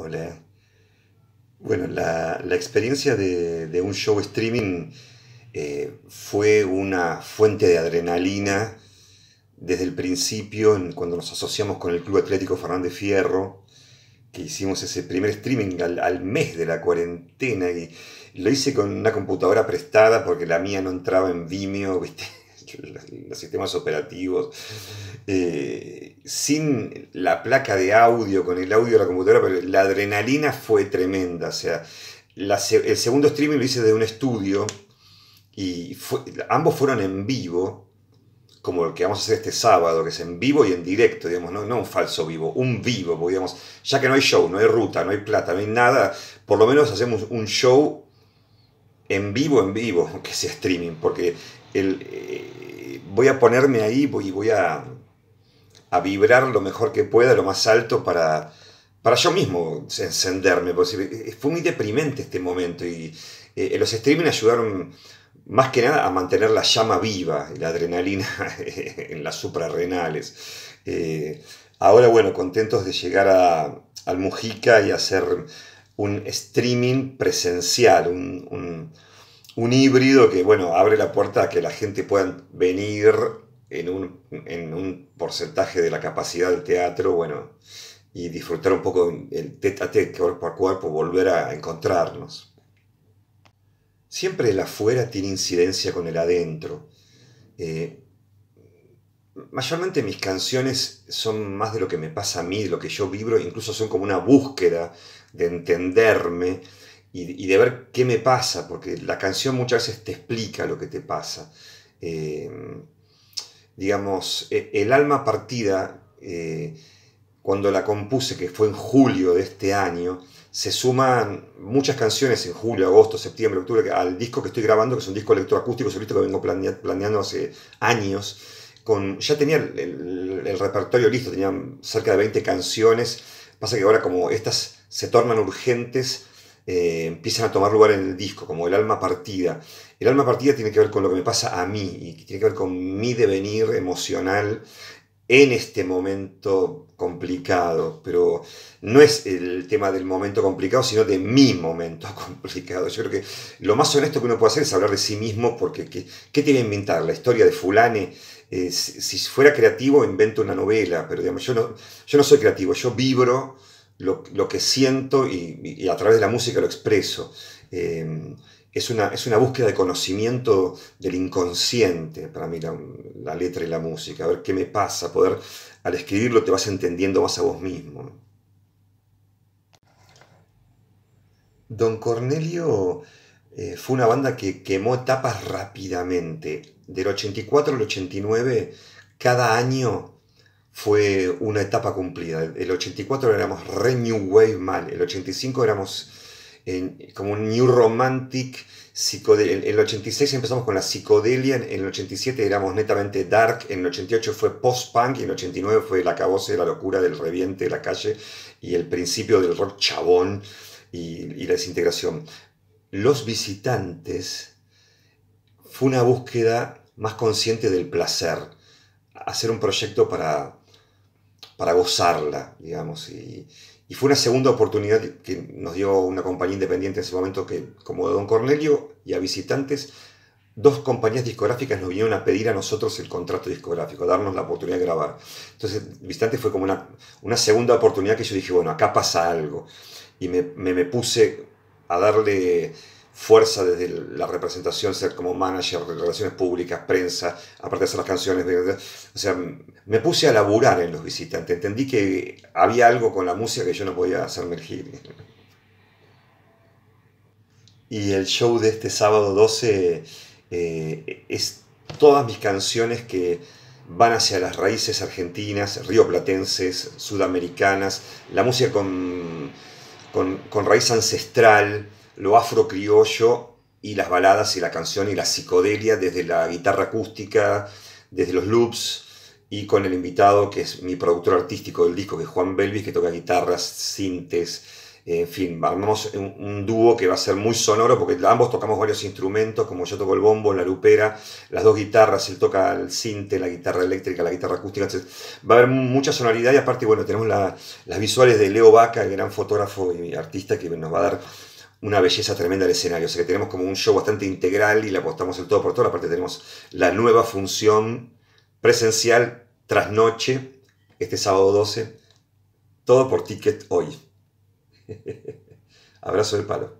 Hola. Bueno, la, experiencia de, un show streaming eh, fue una fuente de adrenalina desde el principio, cuando nos asociamos con el Club Atlético Fernández Fierro, que hicimos ese primer streaming al, al mes de la cuarentena y lo hice con una computadora prestada porque la mía no entraba en Vimeo, ¿viste? los sistemas operativos, eh, sin la placa de audio, con el audio de la computadora, pero la adrenalina fue tremenda. O sea, el segundo streaming lo hice de un estudio y ambos fueron en vivo, como el que vamos a hacer este sábado, que es en vivo y en directo, digamos, no, no un falso vivo, un vivo, porque ya que no hay show, no hay ruta, no hay plata, no hay nada, por lo menos hacemos un show en vivo, en vivo, que sea streaming, porque eh, voy a ponerme ahí y voy, a, vibrar lo mejor que pueda, lo más alto, para, para yo mismo encenderme. Eh, fue muy deprimente este momento y eh, los streaming ayudaron más que nada a mantener la llama viva, la adrenalina en las suprarrenales. ahora, bueno, contentos de llegar al Mujica y hacer un streaming presencial, un, un, híbrido que, bueno, abre la puerta a que la gente pueda venir en un, en un porcentaje de la capacidad del teatro, bueno, y disfrutar un poco el tete a tete, cuerpo a cuerpo, volver a encontrarnos. Siempre el afuera tiene incidencia con el adentro. Eh, mayormente mis canciones son más de lo que me pasa a mí, de lo que yo vibro, incluso son como una búsqueda de entenderme y, de ver qué me pasa, porque la canción muchas veces te explica lo que te pasa. Eh, digamos, e, el alma partida, eh, cuando la compuse, que fue en julio de este año, se suman muchas canciones en julio, agosto, septiembre, octubre al disco que estoy grabando, que es un disco electroacústico disco que vengo planeando hace años ya tenía el, repertorio listo, tenía cerca de 20 canciones. Pasa que ahora como estas se tornan urgentes, eh, empiezan a tomar lugar en el disco, como el alma partida. El alma partida tiene que ver con lo que me pasa a mí, y tiene que ver con mi devenir emocional en este momento complicado, pero no es el tema del momento complicado, sino de mi momento complicado. Yo creo que lo más honesto que uno puede hacer es hablar de sí mismo, porque ¿qué, qué tiene inventar? La historia de fulane. Eh, si fuera creativo, invento una novela, pero yo no, yo no soy creativo, yo vibro lo, que siento y, a través de la música lo expreso. Eh, es una, búsqueda de conocimiento del inconsciente para mí la, letra y la música, a ver qué me pasa, poder al escribirlo te vas entendiendo más a vos mismo. Don Cornelio eh, fue una banda que quemó etapas rápidamente. Del 84 al 89, cada año fue una etapa cumplida. El 84 éramos re New Wave Man, el 85 éramos como un New Romantic. En, el 86 empezamos con la psicodelia, en el 87 éramos netamente dark, en el 88 fue post-punk y en el 89 fue la acabose de la locura del reviente de la calle y el principio del rock chabón y, y la desintegración. Los visitantes fue una búsqueda más consciente del placer, hacer un proyecto para, para gozarla, digamos, y, y fue una segunda oportunidad que nos dio una compañía independiente en ese momento, que, como Don Cornelio y a visitantes, dos compañías discográficas nos vinieron a pedir a nosotros el contrato discográfico, darnos la oportunidad de grabar. Entonces, Visitantes fue como una, una segunda oportunidad que yo dije, bueno, acá pasa algo. Y me puse a darle fuerza desde la representación, ser como manager, de relaciones públicas, prensa, aparte de hacer las canciones. o sea, me puse a laburar en los visitantes. Entendí que había algo con la música que yo no podía hacerme Y el show de este sábado 12 eh, es todas mis canciones que van hacia las raíces argentinas, rioplatenses, sudamericanas, la música con, con, con raíz ancestral, lo afrocriollo y las baladas y la canción y la psicodelia desde la guitarra acústica, desde los loops y con el invitado que es mi productor artístico del disco, que es Juan Belvis, que toca guitarras, sintes, en fin, armamos un, un dúo que va a ser muy sonoro porque ambos tocamos varios instrumentos, como yo toco el bombo, la lupera, las dos guitarras, él toca el cinte, la guitarra eléctrica, la guitarra acústica, Va a haber mucha sonoridad y aparte, bueno, tenemos las visuales de Leo Vaca, el gran fotógrafo y artista que nos va a dar una belleza tremenda el escenario. O sea que tenemos como un show bastante integral y le apostamos el todo por todo. parte tenemos la nueva función presencial tras noche, este sábado 12, todo por ticket hoy. Abrazo del palo.